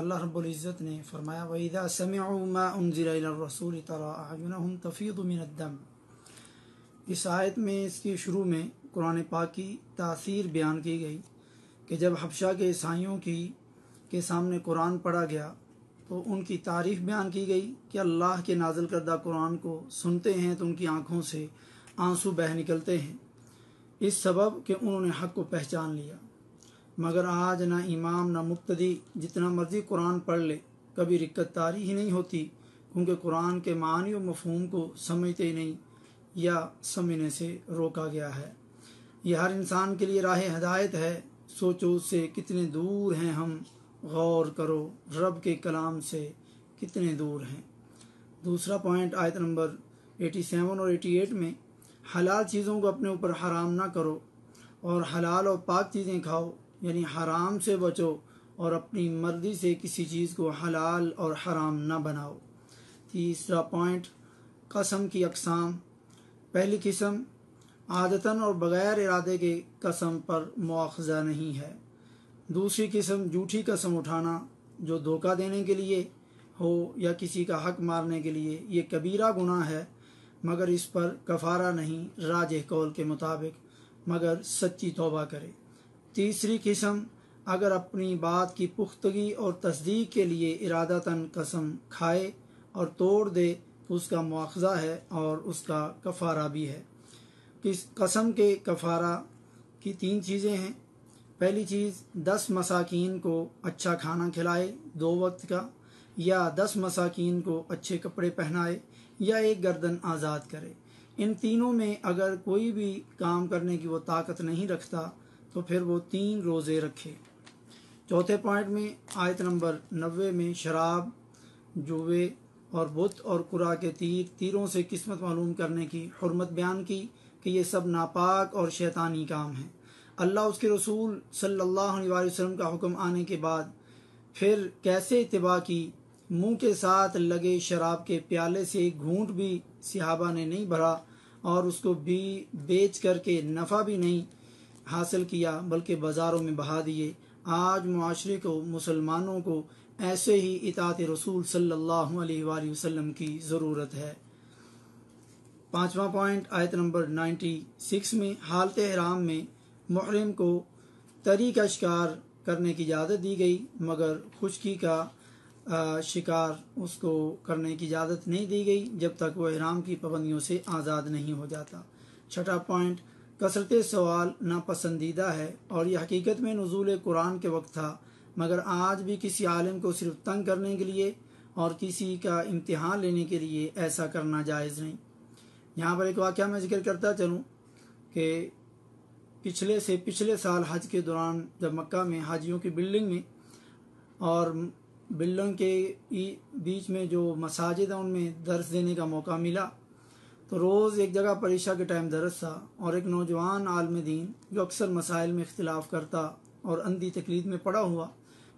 अल्लाह रब्ज़त ने फरमाया तरा समीमाजिलरसूल तरम तफ़ीद अद्दम इस आयत में इसके शुरू में कुरान पाक की तासीर बयान की गई कि जब हबशा के ईसाइयों की के सामने कुरान पढ़ा गया तो उनकी तारीफ़ बयान की गई कि अल्लाह के नाजल करदा कुरान को सुनते हैं तो उनकी आँखों से आंसू बह निकलते हैं इस सबब कि उन्होंने हक को पहचान लिया मगर आज ना इमाम ना मुक्तदी जितना मर्जी कुरान पढ़ ले कभी रिक्कत तारी ही नहीं होती क्योंकि कुरान के मानी और मफहूम को समझते ही नहीं या समझने से रोका गया है यह हर इंसान के लिए राह हदायत है सोचो से कितने दूर हैं हम गौर करो रब के कलाम से कितने दूर हैं दूसरा पॉइंट आयत नंबर 87 और 88 में हलाल चीज़ों को अपने ऊपर हराम ना करो और हलाल और पाक चीज़ें खाओ यानी हराम से बचो और अपनी मर्जी से किसी चीज़ को हलाल और हराम ना बनाओ तीसरा पॉइंट कसम की अकसाम पहली किस्म आदतन और बग़ैर इरादे के कसम पर मुआवजा नहीं है दूसरी किस्म झूठी कसम उठाना जो धोखा देने के लिए हो या किसी का हक मारने के लिए ये कबीरा गुना है मगर इस पर कफारा नहीं राज कौल के मुताबिक मगर सच्ची तोबा करे तीसरी किस्म अगर अपनी बात की पुख्तगी और तस्दीक के लिए इरादतन कसम खाए और तोड़ दे तो उसका मुआवजा है और उसका कफारा भी है किस कसम के कफारा की तीन चीज़ें हैं पहली चीज़ दस मसाकिन को अच्छा खाना खिलाए दो वक्त का या दस मसाकिन को अच्छे कपड़े पहनाए या एक गर्दन आज़ाद करे इन तीनों में अगर कोई भी काम करने की वो ताकत नहीं रखता तो फिर वो तीन रोज़े रखे चौथे पॉइंट में आयत नंबर नबे में शराब जुए और बुत और कुरा के तीर तीरों से किस्मत मालूम करने की हरमत बयान की कि ये सब नापाक और शैतानी काम है अल्लाह उसके रसूल सल्लल्लाहु अलैहि वसल्लम का हुक्म आने के बाद फिर कैसे इतबा की मुंह के साथ लगे शराब के प्याले से घूंट भी सिहाबा ने नहीं भरा और उसको भी बेच करके नफ़ा भी नहीं हासिल किया बल्कि बाज़ारों में बहा दिए आज माशरे को मुसलमानों को ऐसे ही इतात रसूल सल्लल्लाहु अलैहि वसल्लम की ज़रूरत है पांचवा पॉइंट आयत नंबर 96 में हालत हराम में मुहरम को तरी का शिकार करने की इजाज़त दी गई मगर खुशकी का शिकार उसको करने की इजाज़त नहीं दी गई जब तक वह हराम की पाबंदियों से आज़ाद नहीं हो जाता छठा पॉइंट कसरत सवाल नापसंदीदा है और यह हकीकत में नजूल कुरान के वक्त था मगर आज भी किसी आलम को सिर्फ तंग करने के लिए और किसी का इम्तहान लेने के लिए ऐसा करना जायज़ नहीं यहाँ पर एक वाक़ मैं जिक्र करता चलूँ कि पिछले से पिछले साल हज के दौरान जब मक्का में हाजियों की बिल्डिंग में और बिल्डिंग के बीच में जो मसाजिद हैं उनमें दर्स देने का मौका मिला तो रोज़ एक जगह परीक्षा के टाइम दरस था और एक नौजवान आलम दीन जो अक्सर मसाइल में इख्तलाफ करता और अंधी तकलीफ में पड़ा हुआ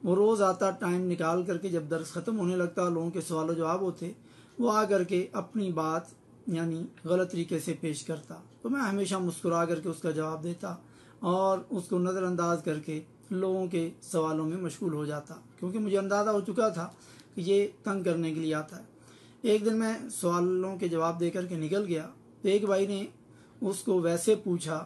वो रोज़ आता टाइम निकाल करके जब दर्स ख़त्म होने लगता लोगों के सवाल जवाब होते वो आ करके अपनी बात यानी गलत तरीके से पेश करता तो मैं हमेशा मुस्कुरा करके उसका जवाब देता और उसको नज़रअंदाज करके लोगों के सवालों में मशगूल हो जाता क्योंकि मुझे अंदाज़ा हो चुका था कि ये तंग करने के लिए आता है एक दिन मैं सवालों के जवाब दे करके निकल गया तो एक भाई ने उसको वैसे पूछा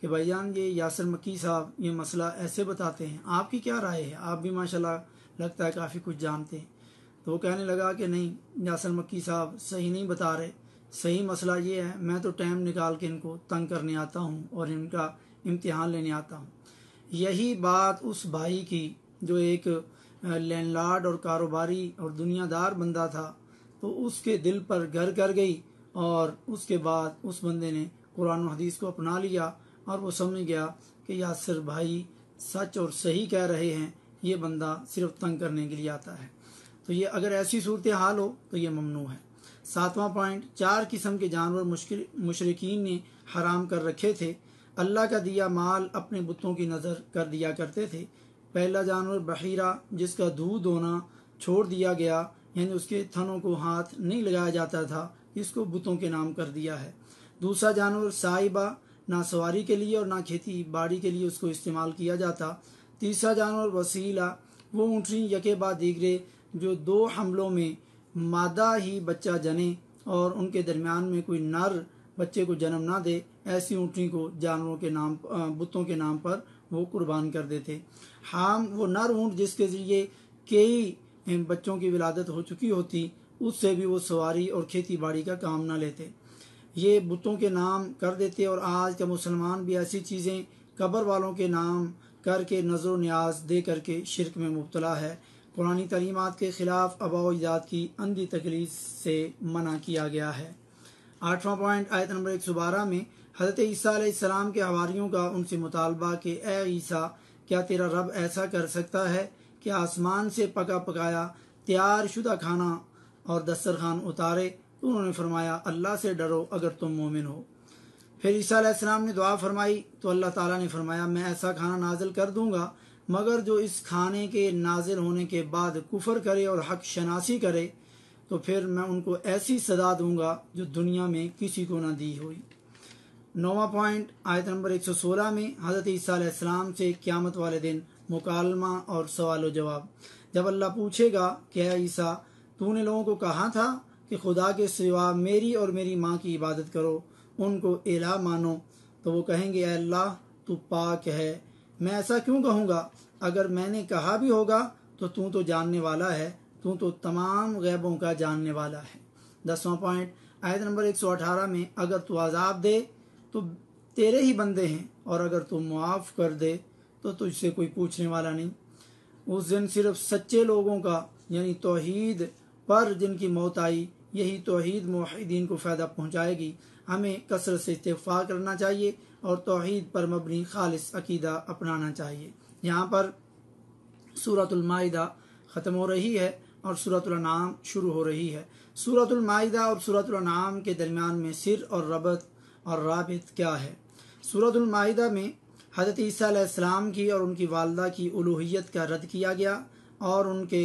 कि भाईजान ये यासर मक्की साहब ये मसला ऐसे बताते हैं आपकी क्या राय है आप भी माशाल्लाह लगता है काफ़ी कुछ जानते हैं तो वो कहने लगा कि नहीं यासर मक्की साहब सही नहीं बता रहे सही मसला ये है मैं तो टाइम निकाल के इनको तंग करने आता हूँ और इनका इम्तिहान लेने आता हूँ यही बात उस भाई की जो एक लैंडलॉर्ड और कारोबारी और दुनियादार बंदा था तो उसके दिल पर घर कर गई और उसके बाद उस बंदे ने कुरान हदीस को अपना लिया और वो समझ गया कि यासर भाई सच और सही कह रहे हैं ये बंदा सिर्फ तंग करने के लिए आता है तो ये अगर ऐसी सूरत हाल हो तो ये ममनू है सातवां पॉइंट चार किस्म के जानवर मुशरकिन ने हराम कर रखे थे अल्लाह का दिया माल अपने बुतों की नज़र कर दिया करते थे पहला जानवर बहीरा जिसका दूध होना छोड़ दिया गया यानी उसके थनों को हाथ नहीं लगाया जाता था इसको बुतों के नाम कर दिया है दूसरा जानवर साइबा ना सवारी के लिए और ना खेती बाड़ी के लिए उसको इस्तेमाल किया जाता तीसरा जानवर वसीला वो ऊँटनी यके बाद दीगरे जो दो हमलों में मादा ही बच्चा जने और उनके दरमियान में कोई नर बच्चे को जन्म ना दे ऐसी ऊँटनी को जानवरों के नाम बुतों के नाम पर वो कुर्बान कर देते हाम वो नर ऊँट जिसके ज़रिए कई इन बच्चों की विलादत हो चुकी होती उससे भी वो सवारी और खेती बाड़ी का काम ना लेते ये बुतों के नाम कर देते और आज का मुसलमान भी ऐसी चीज़ें कब्र वालों के नाम करके नजर न्याज दे करके शिरक में मुबतला है पुरानी तलीमत के ख़िलाफ़ आबा इजाद की अंधी तकलीफ से मना किया गया है आठवां पॉइंट आयत नंबर एक सौ बारह में हज़रत ईसा के हवारीयों का उनसे मुतालबा के ऐसा क्या तेरा रब ऐसा कर सकता है कि आसमान से पका पकाया तैयार शुदा खाना और दस्तरखान उतारे तो उन्होंने फरमाया अल्लाह से डरो अगर तुम मोमिन हो फिर ईसीम ने दुआ फरमाई तो अल्लाह ताला ने फरमाया मैं ऐसा खाना नाजिल कर दूंगा मगर जो इस खाने के नाजिल होने के बाद कुफर करे और हक शनासी करे तो फिर मैं उनको ऐसी सजा दूंगा जो दुनिया में किसी को ना दी हुई नौवा पॉइंट आयत नंबर 116 में हज़रत ईसीम से क़्यामत वाले दिन मुकालमा और सवाल जवाब जब अल्लाह पूछेगा क्या ईसा तूने लोगों को कहा था कि खुदा के सिवा मेरी और मेरी माँ की इबादत करो उनको एला मानो तो वो कहेंगे अल्लाह तू पाक है मैं ऐसा क्यों कहूँगा अगर मैंने कहा भी होगा तो तू तो जानने वाला है तू तो तमाम गैबों का जानने वाला है दसवां पॉइंट आयत नंबर 118 में अगर तू आज़ाब दे तो तेरे ही बंदे हैं और अगर तू मुआफ़ कर दे तो तुझसे कोई पूछने वाला नहीं उस दिन सिर्फ सच्चे लोगों का यानी तोहीद पर जिनकी मौत आई यही तोहीद माहिदीन को फ़ायदा पहुंचाएगी हमें कसरत से इतफ़ा करना चाहिए और तोहीद पर मबनी खालिस अकीदा अपनाना चाहिए यहाँ पर सूरतमायदा ख़त्म हो रही है और सूरतनाम शुरू हो रही है सूरतमायदा और सूरतनाम के दरमियान में सिर और रबत और रबित क्या है सूरतमायदा में हज़रत ईसीम की और उनकी वालदा की उलूहियत का रद्द किया गया और उनके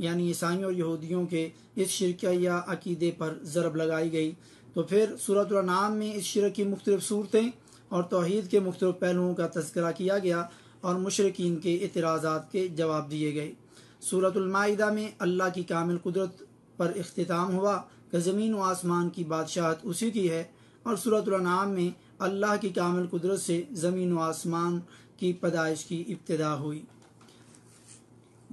यानी ईसाइयों और यहूदियों के इस शिरक या अकीदे पर ज़रब लगाई गई तो फिर नाम में इस शिरक की मुख्तलिफ सूरतें और तोहद के मुख्तलिफ पहलुओं का तस्करा किया गया और मशरकिन के इतराज़ा के जवाब दिए गए सूरतमादा में अल्लाह की कामिल कुदरत पर अख्ताम हुआ कि ज़मीन व आसमान की बादशाहत उसी की है और सूरत नाम में अल्लाह की कामिल कुदरत से ज़मीन व आसमान की पैदाइश की इब्तदा हुई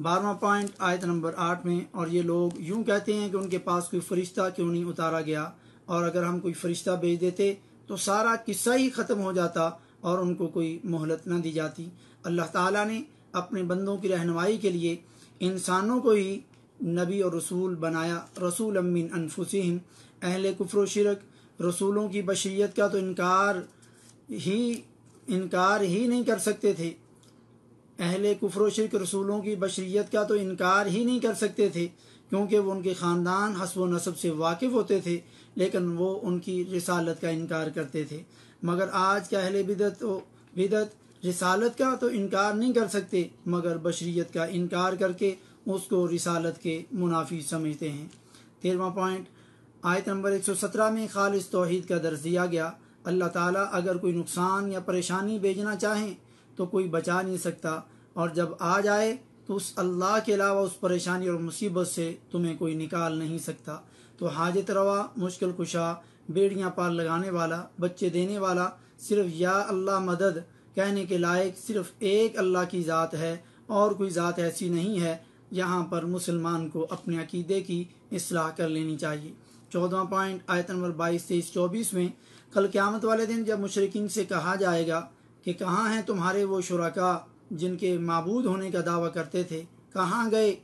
बारवा पॉइंट आयत नंबर आठ में और ये लोग यूं कहते हैं कि उनके पास कोई फरिश्ता क्यों नहीं उतारा गया और अगर हम कोई फरिश्ता भेज देते तो सारा किस्सा ही ख़त्म हो जाता और उनको कोई मोहलत न दी जाती अल्लाह ताला ने अपने बंदों की रहनमाई के लिए इंसानों को ही नबी और रसूल बनाया रसूल अमिन अनफुसम अहल कुफर शिरक रसूलों की बशरीत का तो इनकार ही इनकार ही नहीं कर सकते थे अहले कुफर शिरक रसूलों की बशरीत का तो इनकार ही नहीं कर सकते थे क्योंकि वो उनके ख़ानदान हसब नसब से वाकिफ़ होते थे लेकिन वो उनकी रसालत का इनकार करते थे मगर आज के अहल बिदत बिदत रसालत का तो इनकार नहीं कर सकते मगर बशरीत का इनकार करके उसको रसालत के मुनाफी समझते हैं तेरवा पॉइंट आयत नंबर 117 में खालिश तोहहीद का दर्ज दिया गया अल्लाह ताला अगर कोई नुकसान या परेशानी भेजना चाहें तो कोई बचा नहीं सकता और जब आ जाए तो उस अल्लाह के अलावा उस परेशानी और मुसीबत से तुम्हें कोई निकाल नहीं सकता तो हाजत रवा मुश्किल कुशा बेड़ियाँ पार लगाने वाला बच्चे देने वाला सिर्फ या अल्लाह मदद कहने के लायक सिर्फ एक अल्लाह की ज़ात है और कोई ज़ात ऐसी नहीं है यहाँ पर मुसलमान को अपने अकीदे की असलाह कर लेनी चाहिए चौदह पॉइंट आयत नंबर बाईस तेईस चौबीस में कल क्यामत वाले दिन जब मुशरकिन से कहा जाएगा कि कहाँ हैं तुम्हारे वो शुरा जिनके मबूद होने का दावा करते थे कहाँ गए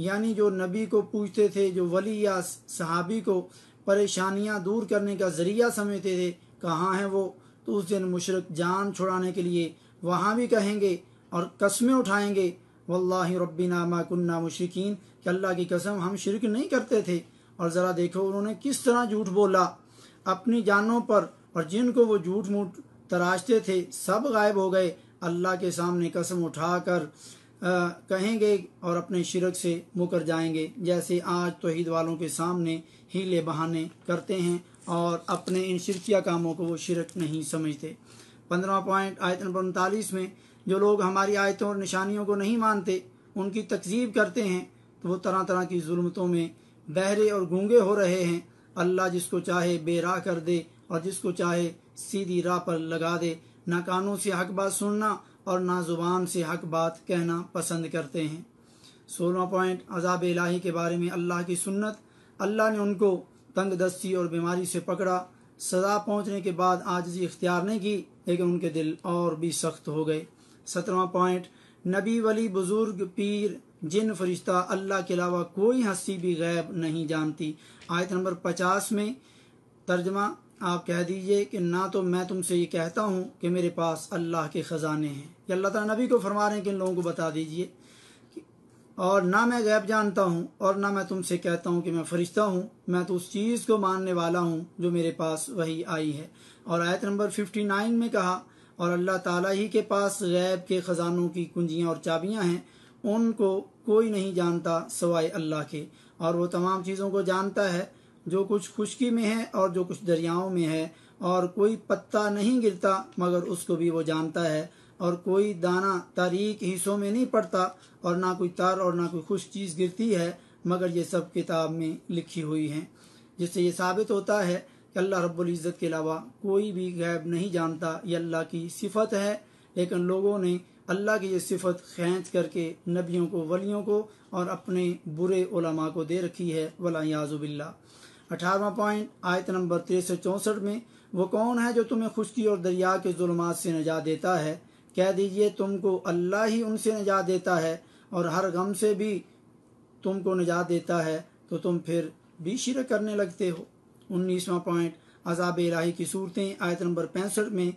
यानी जो नबी को पूछते थे जो वली या सहाबी को परेशानियां दूर करने का जरिया समझते थे कहाँ हैं वो तो उस दिन मुशरक जान छुड़ाने के लिए वहाँ भी कहेंगे और कस्में उठाएंगे वल्ला रबी नामा कन्ना मुशरकिन कि अल्लाह की कसम हम शिरक नहीं करते थे और ज़रा देखो उन्होंने किस तरह झूठ बोला अपनी जानों पर और जिनको वो झूठ मूठ तराशते थे सब गायब हो गए अल्लाह के सामने कसम उठाकर कहेंगे और अपने शिरक से मुकर जाएंगे जैसे आज हीद वालों के सामने हीले बहाने करते हैं और अपने इन शिरकिया कामों को वो शिरक नहीं समझते पंद्रह पॉइंट आयत नंबर उनतालीस में जो लोग हमारी आयतों और निशानियों को नहीं मानते उनकी तकजीब करते हैं तो वो तरह तरह की जुल्मतों में बहरे और गूंगे हो रहे हैं अल्लाह जिसको चाहे बेराह कर दे और जिसको चाहे सीधी राह पर लगा दे ना कानों से हक बात सुनना और ना जुबान से हक बात कहना पसंद करते हैं सोलह पॉइंट अजाब इलाही के बारे में अल्लाह की सुन्नत अल्लाह ने उनको तंग दस्ती और बीमारी से पकड़ा सजा पहुंचने के बाद आजजी इख्तियार नहीं की लेकिन उनके दिल और भी सख्त हो गए सत्रवा पॉइंट नबी वली बुजुर्ग पीर जिन फरिश्ता अल्लाह के अलावा कोई हस्ती भी गैब नहीं जानती आयत नंबर पचास में तर्जमा आप कह दीजिए कि ना तो मैं तुमसे ये कहता हूँ कि मेरे पास अल्लाह के ख़जाने हैं या अल्लाह तला नबी को फरमा रहे हैं कि इन लोगों को बता दीजिए और ना मैं गैब जानता हूँ और ना मैं तुमसे कहता हूँ कि मैं फरिश्ता हूँ मैं तो उस चीज़ को मानने वाला हूँ जो मेरे पास वही आई है और आयत नंबर फिफ्टी नाइन में कहा और अल्लाह ताला ही के पास गैब के ख़जानों की कुंजियाँ और चाबियाँ हैं उनको कोई नहीं जानता सवाए अल्लाह के और वो तमाम चीज़ों को जानता है जो कुछ खुशकी में है और जो कुछ दरियाओं में है और कोई पत्ता नहीं गिरता मगर उसको भी वो जानता है और कोई दाना तारीख हिस्सों में नहीं पड़ता और ना कोई तार और ना कोई खुश चीज़ गिरती है मगर ये सब किताब में लिखी हुई हैं जिससे ये साबित होता है कि अल्लाह रब्बुल इज़्ज़त के अलावा कोई भी गैब नहीं जानता ये अल्लाह की सिफत है लेकिन लोगों ने अल्लाह की ये सिफत खींच करके नबियों को वलियों को और अपने बुरे उलमा को दे रखी है वलायाजुबिल्ला अठारवा पॉइंट आयत नंबर सौ चौसठ में वो कौन है जो तुम्हें खुश्की और दरिया के जुलमात से नजात देता है कह दीजिए तुमको अल्लाह ही उनसे नजात देता है और हर गम से भी तुमको निजात देता है तो तुम फिर भी शिर करने लगते हो उन्नीसवा पॉइंट अजाब इलाही की सूरतें आयत नंबर पैंसठ में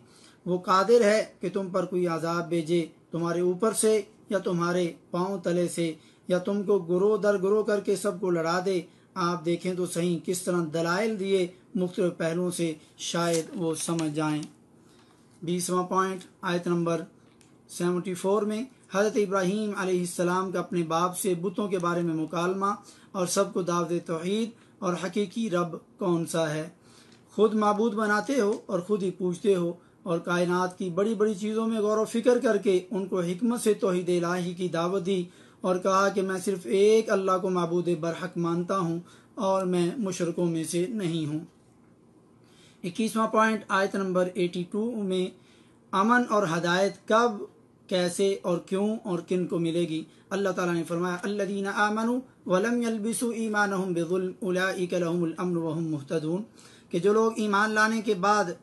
वो कादिर है कि तुम पर कोई अजाब भेजे तुम्हारे ऊपर से या तुम्हारे पांव तले से या तुमको गुरो दर गुरो करके सबको लड़ा दे आप देखें तो सही किस तरह दलाइल दिए मुख्त पहलुओं से शायद वो समझ जाएं। बीसवा पॉइंट आयत नंबर सेवेंटी फोर में हज़रत इब्राहिम आसमाम का अपने बाप से बुतों के बारे में मुकालमा और सबको दावत तोहद और हकीकी रब कौन सा है खुद मबूद बनाते हो और खुद ही पूछते हो और कायनात की बड़ी बड़ी चीज़ों में गौर फिक्र करके उनको हमत से तोहद लाही की दावत दी और कहा कि मैं सिर्फ एक अल्लाह को मबूद बरहक मानता हूँ और मैं मुशरकों में से नहीं हूँ इक्कीसवा पॉइंट आयत नंबर एटी टू में अमन और हदायत कब कैसे और क्यों और किन को मिलेगी अल्लाह ताला ने फरमाया अल्लादीन आमनु वलम यलबिसु ईमान हम बेजुल उलाइक लहुमुल अमन वहुम मुहतदून कि जो लोग ईमान लाने के बाद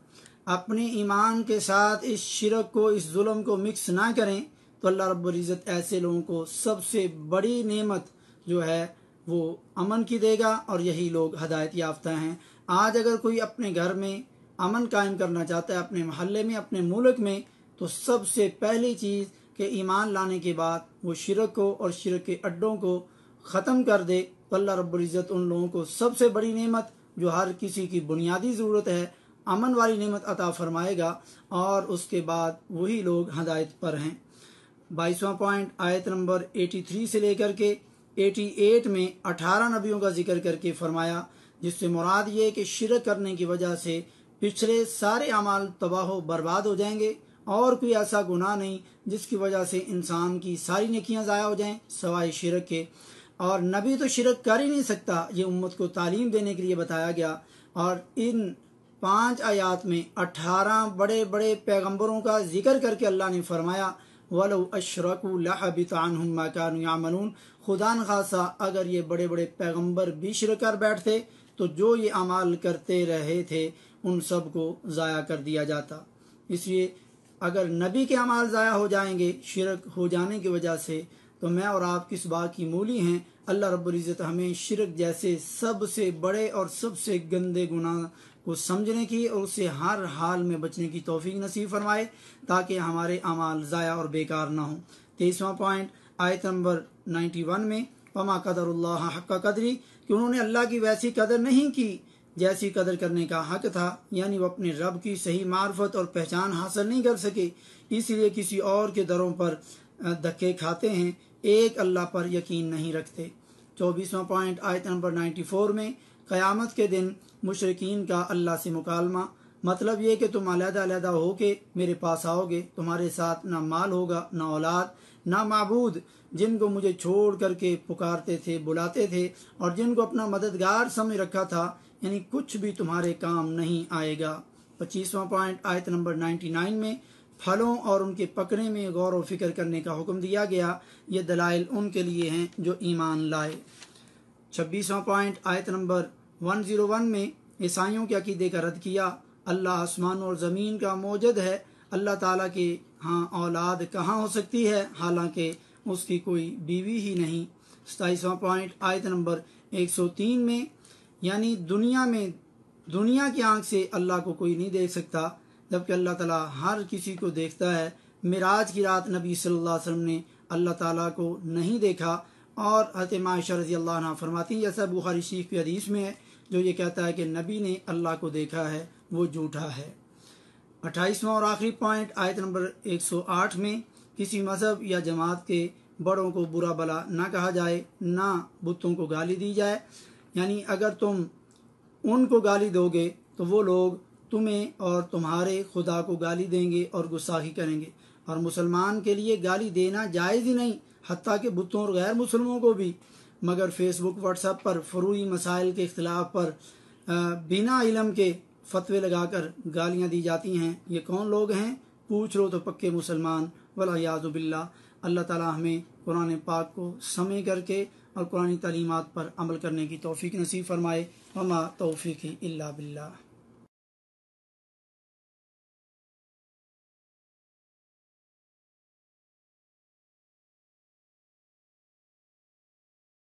अपने ईमान के साथ इस शिरक को इस जुल्म को मिक्स ना करें तो अल्लाह रब्ज़त ऐसे लोगों को सबसे बड़ी नेमत जो है वो अमन की देगा और यही लोग हदायत याफ्ता हैं आज अगर कोई अपने घर में अमन कायम करना चाहता है अपने महल्ले में अपने मुल्क में तो सबसे पहली चीज़ के ईमान लाने के बाद वो शिरक को और शिरक के अड्डों को ख़त्म कर दे तो अल्लाह रब्ज़त उन लोगों को सबसे बड़ी नेमत जो हर किसी की बुनियादी ज़रूरत है अमन वाली नियमत अता फरमाएगा और उसके बाद वही लोग हदायत पर हैं बाईसवा पॉइंट आयत नंबर 83 से लेकर के 88 में 18 नबियों का जिक्र करके फरमाया जिससे मुराद ये कि शिरक करने की वजह से पिछले सारे अमाल तबाह बर्बाद हो जाएंगे और कोई ऐसा गुनाह नहीं जिसकी वजह से इंसान की सारी नकियाँ ज़ाया हो जाए सवाए शिरक के और नबी तो शिरक कर ही नहीं सकता ये उम्मत को तालीम देने के लिए बताया गया और इन पांच आयात में अठारह बड़े बड़े पैगम्बरों का जिक्र करके अल्लाह ने फरमाया वलो अशरकुलबितानकानून खुदा खासा अगर ये बड़े बड़े पैगम्बर भी शिरक कर बैठते तो जो ये अमाल करते रहे थे उन सब को ज़ाया कर दिया जाता इसलिए अगर नबी के अमाल ज़ाया हो जाएंगे शिरक हो जाने की वजह से तो मैं और आप किस बात की मूली हैं अल्लाह रब्बुल इज़्ज़त हमें शिरक जैसे सबसे बड़े और सबसे गंदे गुनाह को समझने की और उससे हर हाल में बचने की तोफीक नसीब फरमाए ताकि हमारे अमाल ज़ाया और बेकार ना हों तेईसवा पॉइंट आयत नंबर नाइन्टी वन में पमा कदर हक कदरी कि उन्होंने अल्लाह की वैसी कदर नहीं की जैसी कदर करने का हक था यानी वो अपने रब की सही मार्फत और पहचान हासिल नहीं कर सके इसलिए किसी और के दरों पर धक्के खाते हैं एक अल्लाह पर यकीन नहीं रखते चौबीसवा पॉइंट आयत नंबर नाइन्टी फोर में क्यामत के दिन मुशरकिन का अल्लाह से मुकालमा मतलब ये कि तुम अलहदा हो के मेरे पास आओगे तुम्हारे साथ ना माल होगा ना औलाद ना मबूद जिनको मुझे छोड़ करके पुकारते थे बुलाते थे और जिनको अपना मददगार समझ रखा था यानी कुछ भी तुम्हारे काम नहीं आएगा पच्चीसवा पॉइंट आयत नंबर नाइन्टी नाइन में फलों और उनके पकड़े में गौर व फिक्र करने का हुक्म दिया गया ये दलाइल उनके लिए हैं जो ईमान लाए छब्बीसवा पॉइंट आयत नंबर 101 में ईसाइयों के अकीदे का रद्द किया अल्लाह आसमान और ज़मीन का मौजद है अल्लाह ताला के हाँ औलाद कहाँ हो सकती है हालांकि उसकी कोई बीवी ही नहीं सताईसवा पॉइंट आयत नंबर 103 में यानी दुनिया में दुनिया की आंख से अल्लाह को कोई नहीं देख सकता जबकि अल्लाह ताला हर किसी को देखता है मिराज की रात नबी सल्लल्लाहु अलैहि वसल्लम ने अल्लाह ताला को नहीं देखा और हतमाशा रजी अल्लाह फरमाती जैसा बुखारी शरीफ की हदीस में है जो ये कहता है कि नबी ने अल्लाह को देखा है वो झूठा है अट्ठाईसवा और आखिरी पॉइंट आयत नंबर 108 में किसी मजहब या जमात के बड़ों को बुरा भला ना कहा जाए ना बुतों को गाली दी जाए यानी अगर तुम उनको गाली दोगे तो वो लोग तुम्हें और तुम्हारे खुदा को गाली देंगे और गुस्साही करेंगे और मुसलमान के लिए गाली देना जायज़ ही नहीं हती के बुतों और गैर मुसलमों को भी मगर फेसबुक व्हाट्सएप पर फरूई मसाइल के खिलाफ पर बिना इलम के फतवे लगाकर गालियाँ दी जाती हैं ये कौन लोग हैं पूछ लो तो पक्के मुसलमान वलायाज़ुबिल्ला अल्लाह ताला हमें कुरान पाक को समय करके और कुरानी तलीमत पर अमल करने की तोफ़ी नसीब फरमाए ममा तोफ़ी अल्ला बिल्ला